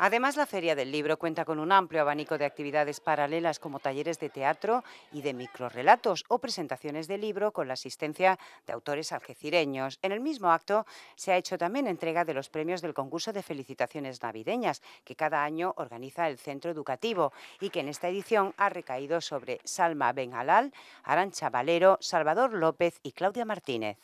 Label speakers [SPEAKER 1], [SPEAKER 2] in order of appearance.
[SPEAKER 1] Además, la Feria del Libro cuenta con un amplio abanico de actividades paralelas como talleres de teatro y de microrelatos o presentaciones de libro con la asistencia de autores algecireños. En el mismo acto se ha hecho también entrega de los premios del concurso de felicitaciones navideñas que cada año organiza el Centro Educativo y que en esta edición ha recaído sobre Salma Benalal, Arancha Valero, Salvador López y Claudia Martínez.